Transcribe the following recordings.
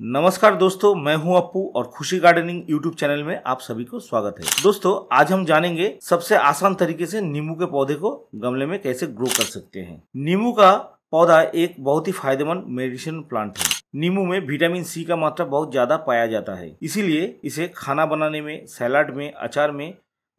नमस्कार दोस्तों मैं हूं अप्पू और खुशी गार्डनिंग यूट्यूब चैनल में आप सभी को स्वागत है दोस्तों आज हम जानेंगे सबसे आसान तरीके से नींबू के पौधे को गमले में कैसे ग्रो कर सकते हैं नींबू का पौधा एक बहुत ही फायदेमंद मेडिसिन प्लांट है नींबू में विटामिन सी का मात्रा बहुत ज्यादा पाया जाता है इसीलिए इसे खाना बनाने में सैलाड में अचार में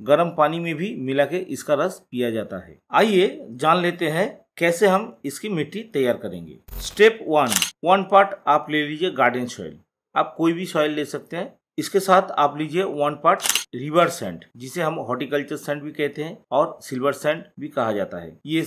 गर्म पानी में भी मिला के इसका रस पिया जाता है आइए जान लेते हैं कैसे हम इसकी मिट्टी तैयार करेंगे स्टेप वन वन पार्ट आप ले लीजिए गार्डन सॉइल आप कोई भी सॉइल ले सकते हैं इसके साथ आप लीजिए वन पार्ट रिवर सेंट जिसे हम हॉर्टिकल्चर सेंट भी कहते हैं और सिल्वर सेंट भी कहा जाता है ये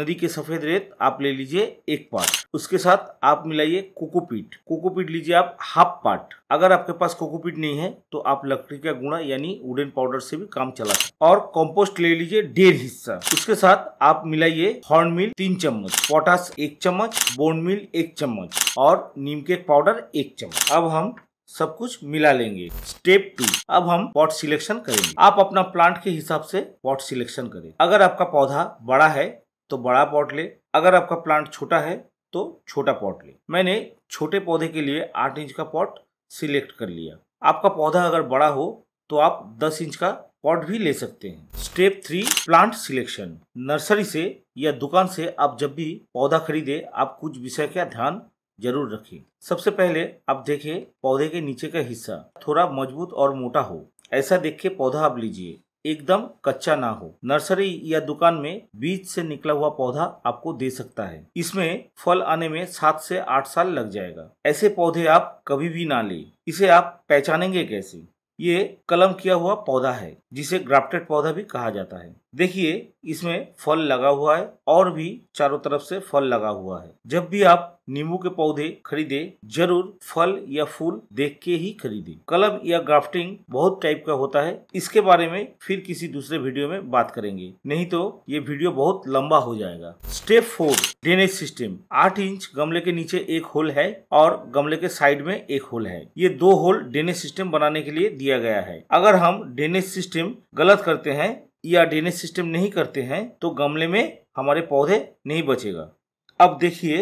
नदी के सफेद रेत आप ले लीजिए एक पार्ट उसके साथ आप मिलाइए कोकोपीट कोकोपीट लीजिए आप हाफ पार्ट अगर आपके पास कोकोपीट नहीं है तो आप लकड़ी का गुणा यानी वुडन पाउडर से भी काम चला सकते और कंपोस्ट ले लीजिए डेढ़ हिस्सा उसके साथ आप मिलाइए हॉर्न मिल तीन चम्मच पोटास एक चम्मच बोन मिल एक चम्मच और नीम केक पाउडर एक चम्मच अब हम सब कुछ मिला लेंगे स्टेप टू अब हम पॉट सिलेक्शन करेंगे आप अपना प्लांट के हिसाब से पॉट सिलेक्शन करें अगर आपका पौधा बड़ा है तो बड़ा पॉट ले अगर आपका प्लांट छोटा है तो छोटा पॉट ले मैंने छोटे पौधे के लिए आठ इंच का पॉट सिलेक्ट कर लिया आपका पौधा अगर बड़ा हो तो आप दस इंच का पॉट भी ले सकते हैं step three plant selection nursery से या दुकान से आप जब भी पौधा खरीदे आप कुछ विषय का ध्यान जरूर रखें सबसे पहले आप देखें पौधे के नीचे का हिस्सा थोड़ा मजबूत और मोटा हो ऐसा देख के पौधा आप लीजिए एकदम कच्चा ना हो नर्सरी या दुकान में बीज से निकला हुआ पौधा आपको दे सकता है इसमें फल आने में सात से आठ साल लग जाएगा ऐसे पौधे आप कभी भी ना ले इसे आप पहचानेंगे कैसे ये कलम किया हुआ पौधा है जिसे ग्राफ्टेड पौधा भी कहा जाता है देखिए इसमें फल लगा हुआ है और भी चारों तरफ से फल लगा हुआ है जब भी आप नींबू के पौधे खरीदे जरूर फल या फूल देख के ही खरीदे कलम या ग्राफ्टिंग बहुत टाइप का होता है इसके बारे में फिर किसी दूसरे वीडियो में बात करेंगे नहीं तो ये वीडियो बहुत लंबा हो जाएगा स्टेप फोर ड्रेनेज सिस्टम आठ इंच गमले के नीचे एक होल है और गमले के साइड में एक होल है ये दो होल ड्रेनेज सिस्टम बनाने के लिए दिया गया है अगर हम ड्रेनेज सिस्टम गलत करते हैं या ड्रेनेज सिस्टम नहीं करते हैं तो गमले में हमारे पौधे नहीं बचेगा अब देखिए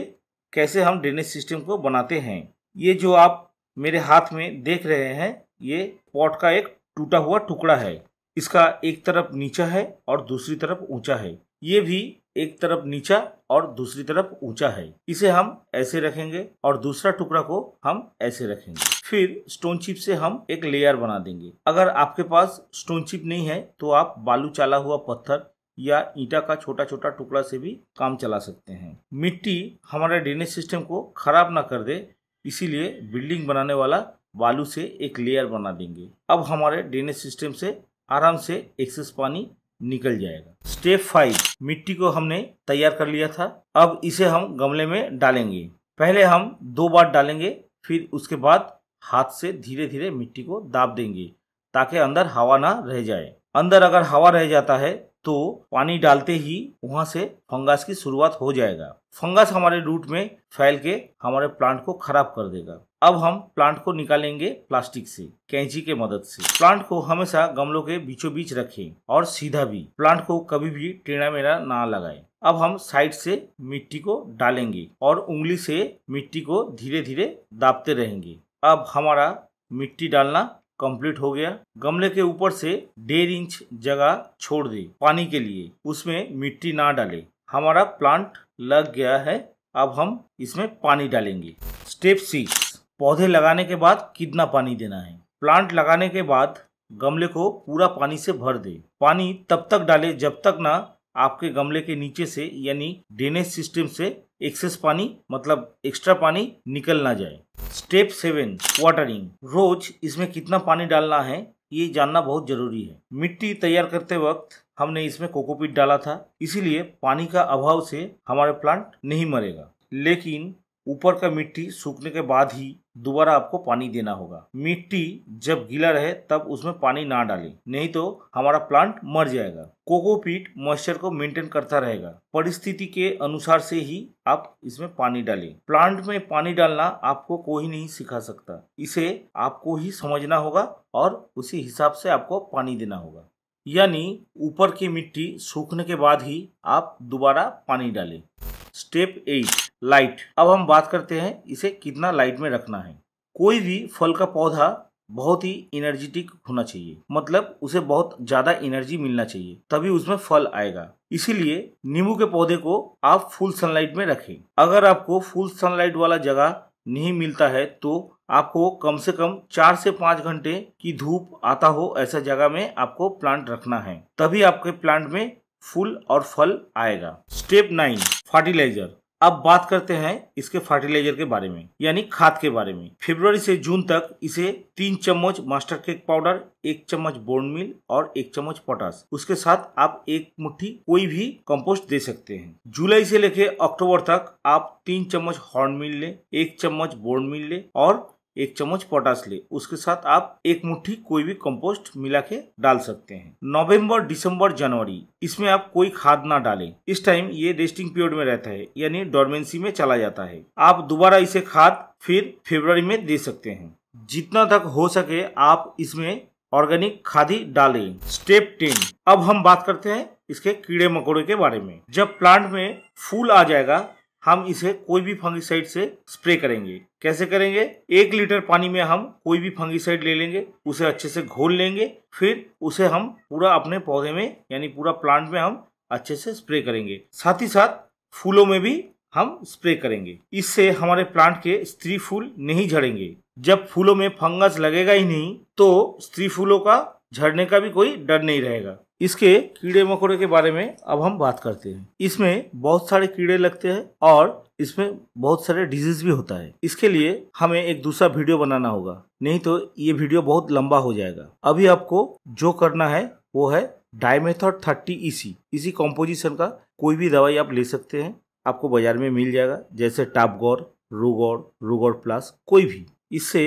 कैसे हम ड्रेनेज सिस्टम को बनाते हैं ये जो आप मेरे हाथ में देख रहे हैं ये पॉट का एक टूटा हुआ टुकड़ा है इसका एक तरफ नीचा है और दूसरी तरफ ऊंचा है ये भी एक तरफ नीचा और दूसरी तरफ ऊंचा है इसे हम ऐसे रखेंगे और दूसरा टुकड़ा को हम ऐसे रखेंगे फिर स्टोन चिप से हम एक लेयर बना देंगे अगर आपके पास स्टोन चिप नहीं है तो आप बालू चाला हुआ पत्थर या ईटा का छोटा छोटा टुकड़ा से भी काम चला सकते हैं मिट्टी हमारे ड्रेनेज सिस्टम को खराब ना कर दे इसीलिए बिल्डिंग बनाने वाला बालू से एक लेयर बना देंगे अब हमारे ड्रेनेज सिस्टम से आराम से एक्सेस पानी निकल जाएगा स्टेप फाइव मिट्टी को हमने तैयार कर लिया था अब इसे हम गमले में डालेंगे पहले हम दो बार डालेंगे फिर उसके बाद हाथ से धीरे धीरे मिट्टी को दाब देंगे ताकि अंदर हवा ना रह जाए अंदर अगर हवा रह जाता है तो पानी डालते ही वहां से फंगस की शुरुआत हो जाएगा फंगस हमारे रूट में फैल के हमारे प्लांट को खराब कर देगा अब हम प्लांट को निकालेंगे प्लास्टिक से कैंची के मदद से प्लांट को हमेशा गमलों के बीचों बीच रखें और सीधा भी प्लांट को कभी भी टेढ़ा मेढ़ा ना लगाएं अब हम साइड से मिट्टी को डालेंगे और उंगली से मिट्टी को धीरे धीरे दाबते रहेंगे अब हमारा मिट्टी डालना कंप्लीट हो गया गमले के ऊपर से डेढ़ इंच जगह छोड़ दे पानी के लिए उसमें मिट्टी ना डाले हमारा प्लांट लग गया है अब हम इसमें पानी डालेंगे स्टेप सिक्स पौधे लगाने के बाद कितना पानी देना है प्लांट लगाने के बाद गमले को पूरा पानी से भर दे पानी तब तक डाले जब तक ना आपके गमले के नीचे से यानी ड्रेनेज सिस्टम से एक्सेस पानी मतलब एक्स्ट्रा पानी निकल ना जाए स्टेप सेवन वाटरिंग रोज इसमें कितना पानी डालना है ये जानना बहुत जरूरी है मिट्टी तैयार करते वक्त हमने इसमें कोकोपीट डाला था इसीलिए पानी का अभाव से हमारे प्लांट नहीं मरेगा लेकिन ऊपर का मिट्टी सूखने के बाद ही दोबारा आपको पानी देना होगा मिट्टी जब गीला रहे तब उसमें पानी ना डालें नहीं तो हमारा प्लांट मर जाएगा कोकोपीट मॉइस्चर को मेंटेन करता रहेगा परिस्थिति के अनुसार से ही आप इसमें पानी डालें प्लांट में पानी डालना आपको कोई नहीं सिखा सकता इसे आपको ही समझना होगा और उसी हिसाब से आपको पानी देना होगा यानी ऊपर की मिट्टी सूखने के बाद ही आप दोबारा पानी डालें स्टेप एट लाइट अब हम बात करते हैं इसे कितना लाइट में रखना है कोई भी फल का पौधा बहुत ही एनर्जेटिक होना चाहिए मतलब उसे बहुत ज्यादा एनर्जी मिलना चाहिए तभी उसमें फल आएगा इसीलिए नींबू के पौधे को आप फुल सनलाइट में रखें अगर आपको फुल सनलाइट वाला जगह नहीं मिलता है तो आपको कम से कम चार से पाँच घंटे की धूप आता हो ऐसा जगह में आपको प्लांट रखना है तभी आपके प्लांट में फूल और फल आएगा स्टेप नाइन फर्टिलाइजर अब बात करते हैं इसके फर्टिलाइजर के बारे में यानी खाद के बारे में फेब्रवरी से जून तक इसे तीन चम्मच मास्टर केक पाउडर एक चम्मच बोर्न मिल और एक चम्मच पोटास उसके साथ आप एक मुट्ठी कोई भी कंपोस्ट दे सकते हैं जुलाई से लेके अक्टूबर तक आप तीन चम्मच हॉर्न मिल ले एक चम्मच बोर्न मिल ले और एक चम्मच पोटास ले उसके साथ आप एक मुट्ठी कोई भी कंपोस्ट मिला के डाल सकते हैं नवंबर दिसंबर जनवरी इसमें आप कोई खाद ना डालें इस टाइम ये रेस्टिंग पीरियड में रहता है यानी डोरमेंसी में चला जाता है आप दोबारा इसे खाद फिर फेब्रवरी में दे सकते हैं जितना तक हो सके आप इसमें ऑर्गेनिक खाद ही डालें स्टेप टेन अब हम बात करते हैं इसके कीड़े मकोड़े के बारे में जब प्लांट में फूल आ जाएगा हम इसे कोई भी फंगिसाइड से स्प्रे करेंगे कैसे करेंगे एक लीटर पानी में हम कोई भी फंगिसाइड ले लेंगे उसे अच्छे से घोल लेंगे फिर उसे हम पूरा अपने पौधे में यानी पूरा प्लांट में हम अच्छे से स्प्रे करेंगे साथ ही साथ फूलों में भी हम स्प्रे करेंगे इससे हमारे प्लांट के स्त्री फूल नहीं झड़ेंगे जब फूलों में फंगस लगेगा ही नहीं तो स्त्री फूलों का झड़ने का भी कोई डर नहीं रहेगा इसके कीड़े मकोड़े के बारे में अब हम बात करते हैं इसमें बहुत सारे कीड़े लगते हैं और इसमें बहुत सारे डिजीज भी होता है इसके लिए हमें एक दूसरा वीडियो बनाना होगा नहीं तो ये वीडियो बहुत लंबा हो जाएगा अभी आपको जो करना है वो है डायमेथॉड थर्टी e इसी इसी कॉम्पोजिशन का कोई भी दवाई आप ले सकते हैं आपको बाजार में मिल जाएगा जैसे टापगौर रूगौर रूगौर प्लस कोई भी इससे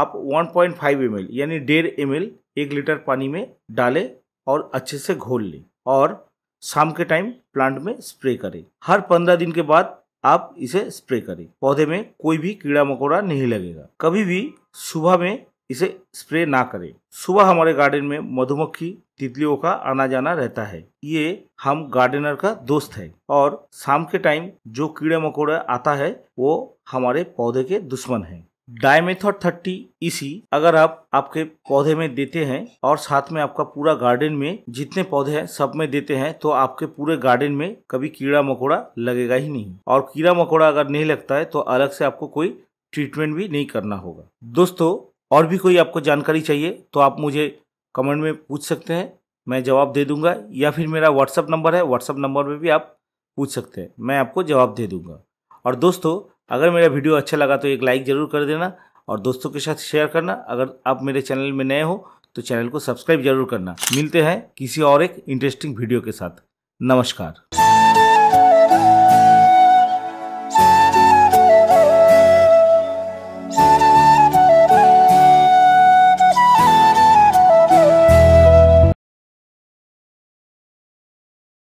आप 1.5 पॉइंट यानी डेढ़ एम एक लीटर पानी में डालें और अच्छे से घोल लें और शाम के टाइम प्लांट में स्प्रे करें हर पंद्रह दिन के बाद आप इसे स्प्रे करें पौधे में कोई भी कीड़ा मकोड़ा नहीं लगेगा कभी भी सुबह में इसे स्प्रे ना करें सुबह हमारे गार्डन में मधुमक्खी तितलियों का आना जाना रहता है ये हम गार्डनर का दोस्त है और शाम के टाइम जो कीड़े मकोड़ा आता है वो हमारे पौधे के दुश्मन है डायमेथोड थर्टी इसी अगर आप आपके पौधे में देते हैं और साथ में आपका पूरा गार्डन में जितने पौधे हैं सब में देते हैं तो आपके पूरे गार्डन में कभी कीड़ा मकोड़ा लगेगा ही नहीं और कीड़ा मकोड़ा अगर नहीं लगता है तो अलग से आपको कोई ट्रीटमेंट भी नहीं करना होगा दोस्तों और भी कोई आपको जानकारी चाहिए तो आप मुझे कमेंट में पूछ सकते हैं मैं जवाब दे दूंगा या फिर मेरा व्हाट्सअप नंबर है व्हाट्सअप नंबर पर भी आप पूछ सकते हैं मैं आपको जवाब दे दूंगा और दोस्तों अगर मेरा वीडियो अच्छा लगा तो एक लाइक ज़रूर कर देना और दोस्तों के साथ शेयर करना अगर आप मेरे चैनल में नए हो तो चैनल को सब्सक्राइब जरूर करना मिलते हैं किसी और एक इंटरेस्टिंग वीडियो के साथ नमस्कार